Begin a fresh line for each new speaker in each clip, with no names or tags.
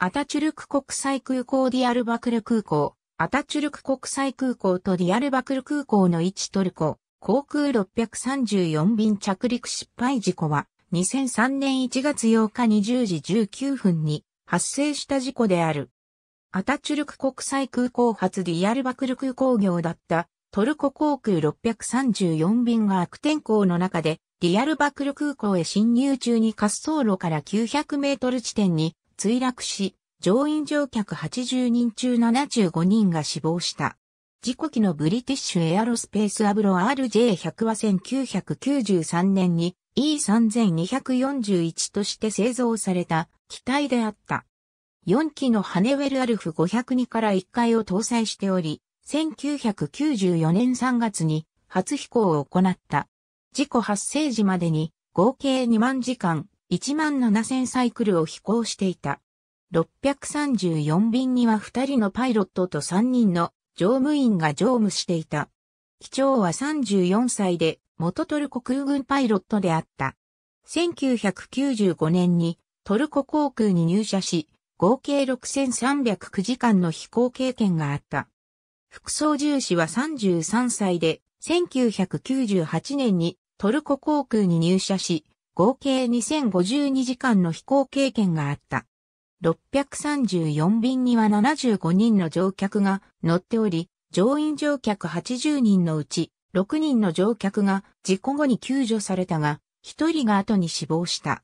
アタチュルク国際空港ディアルバクル空港、アタチュルク国際空港とディアルバクル空港の位置トルコ、航空634便着陸失敗事故は、2003年1月8日20時19分に発生した事故である。アタチュルク国際空港発ディアルバクル空港業だったトルコ航空634便が悪天候の中でディアルバクル空港へ侵入中に滑走路から900メートル地点に墜落し、乗員乗客80人中75人が死亡した。事故機のブリティッシュエアロスペースアブロ RJ100 は1993年に E3241 として製造された機体であった。4機のハネウェルアルフ502から1回を搭載しており、1994年3月に初飛行を行った。事故発生時までに合計2万時間1万7000サイクルを飛行していた。634便には2人のパイロットと3人の乗務員が乗務していた。機長は34歳で元トルコ空軍パイロットであった。1995年にトルコ航空に入社し、合計6309時間の飛行経験があった。副操縦士は33歳で、1998年にトルコ航空に入社し、合計2052時間の飛行経験があった。634便には75人の乗客が乗っており、乗員乗客80人のうち6人の乗客が事故後に救助されたが、1人が後に死亡した。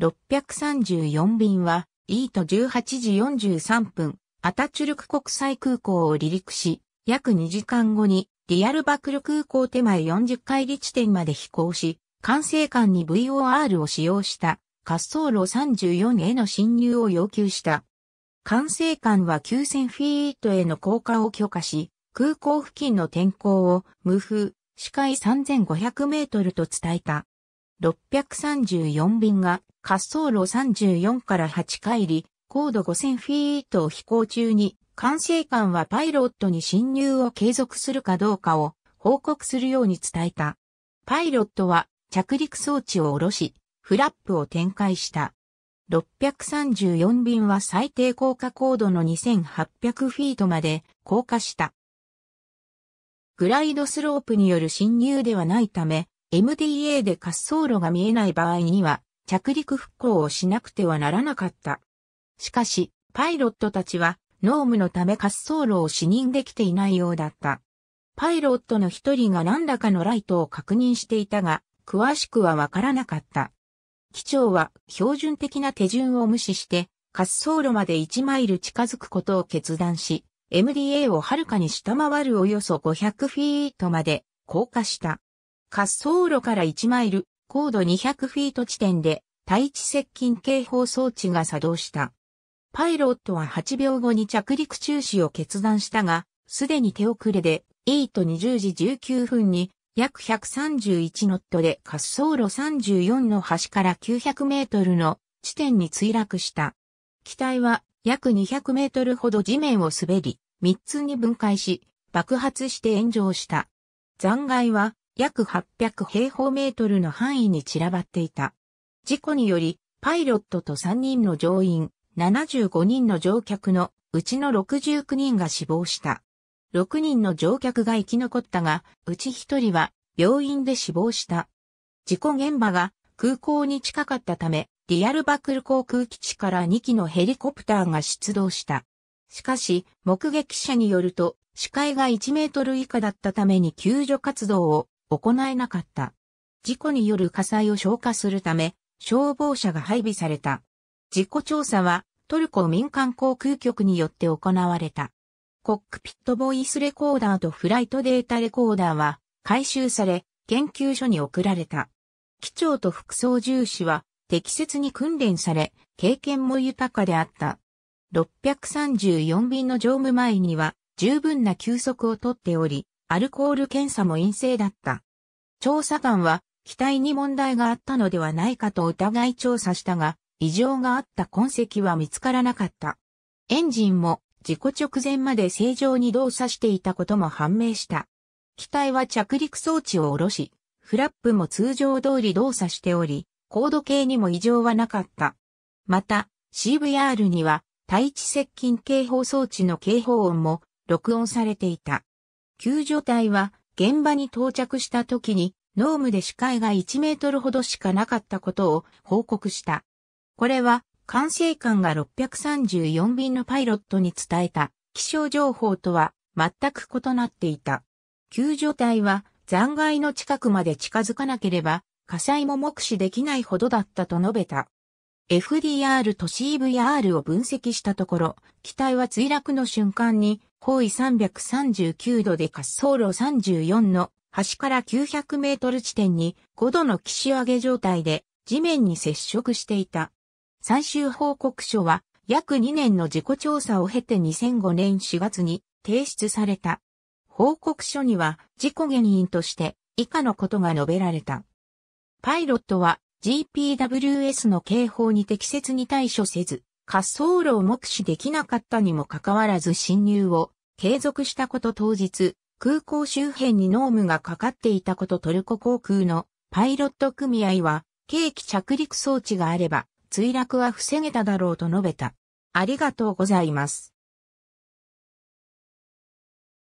634便は、イート18時43分、アタチュルク国際空港を離陸し、約2時間後に、リアルバクル空港手前40海里地点まで飛行し、管制官に VOR を使用した滑走路34への侵入を要求した。管制官は9000フィートへの降下を許可し、空港付近の天候を無風、視界3500メートルと伝えた。634便が滑走路34から8回り、高度5000フィートを飛行中に、管制官はパイロットに侵入を継続するかどうかを報告するように伝えた。パイロットは着陸装置を下ろし、フラップを展開した。634便は最低降下高度の2800フィートまで降下した。グライドスロープによる侵入ではないため、MDA で滑走路が見えない場合には、着陸復興をしなくてはならなかった。しかし、パイロットたちは、ノームのため滑走路を視認できていないようだった。パイロットの一人が何らかのライトを確認していたが、詳しくはわからなかった。機長は標準的な手順を無視して滑走路まで1マイル近づくことを決断し、MDA をはるかに下回るおよそ500フィートまで降下した。滑走路から1マイル、高度200フィート地点で、対地接近警報装置が作動した。パイロットは8秒後に着陸中止を決断したが、すでに手遅れで、E と20時19分に約131ノットで滑走路34の端から900メートルの地点に墜落した。機体は約200メートルほど地面を滑り、3つに分解し、爆発して炎上した。残骸は約800平方メートルの範囲に散らばっていた。事故により、パイロットと3人の乗員、75人の乗客のうちの69人が死亡した。6人の乗客が生き残ったが、うち1人は病院で死亡した。事故現場が空港に近かったため、リアルバクル航空基地から2機のヘリコプターが出動した。しかし、目撃者によると、視界が1メートル以下だったために救助活動を行えなかった。事故による火災を消火するため、消防車が配備された。事故調査はトルコ民間航空局によって行われた。コックピットボイスレコーダーとフライトデータレコーダーは回収され、研究所に送られた。機長と副操縦士は適切に訓練され、経験も豊かであった。634便の乗務前には十分な休息をとっており、アルコール検査も陰性だった。調査官は機体に問題があったのではないかと疑い調査したが、異常があった痕跡は見つからなかった。エンジンも事故直前まで正常に動作していたことも判明した。機体は着陸装置を下ろし、フラップも通常通り動作しており、高度計にも異常はなかった。また、CVR には、対地接近警報装置の警報音も録音されていた。救助隊は、現場に到着した時に、ノームで視界が1メートルほどしかなかったことを報告した。これは管制官が634便のパイロットに伝えた気象情報とは全く異なっていた。救助隊は残骸の近くまで近づかなければ火災も目視できないほどだったと述べた。FDR と CVR を分析したところ、機体は墜落の瞬間に方位339度で滑走路34の端から900メートル地点に5度の岸上げ状態で地面に接触していた。最終報告書は約2年の自己調査を経て2005年4月に提出された。報告書には事故原因として以下のことが述べられた。パイロットは GPWS の警報に適切に対処せず、滑走路を目視できなかったにもかかわらず侵入を継続したこと当日、空港周辺に濃霧がかかっていたことトルコ航空のパイロット組合は、計機着陸装置があれば、墜落は防げただろうと述べた。ありがとうございます。